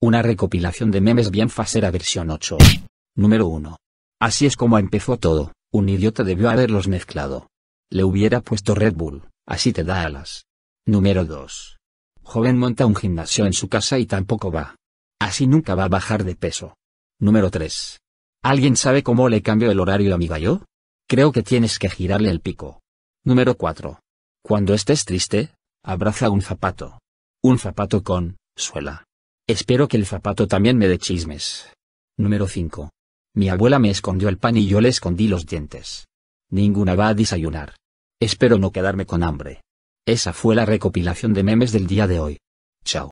Una recopilación de memes bien fasera versión 8. Número 1. Así es como empezó todo, un idiota debió haberlos mezclado. Le hubiera puesto Red Bull, así te da alas. Número 2. Joven monta un gimnasio en su casa y tampoco va. Así nunca va a bajar de peso. Número 3. ¿Alguien sabe cómo le cambio el horario a mi gallo? Creo que tienes que girarle el pico. Número 4. Cuando estés triste, abraza un zapato. Un zapato con suela. Espero que el zapato también me dé chismes. Número 5. Mi abuela me escondió el pan y yo le escondí los dientes. Ninguna va a desayunar. Espero no quedarme con hambre. Esa fue la recopilación de memes del día de hoy. Chao.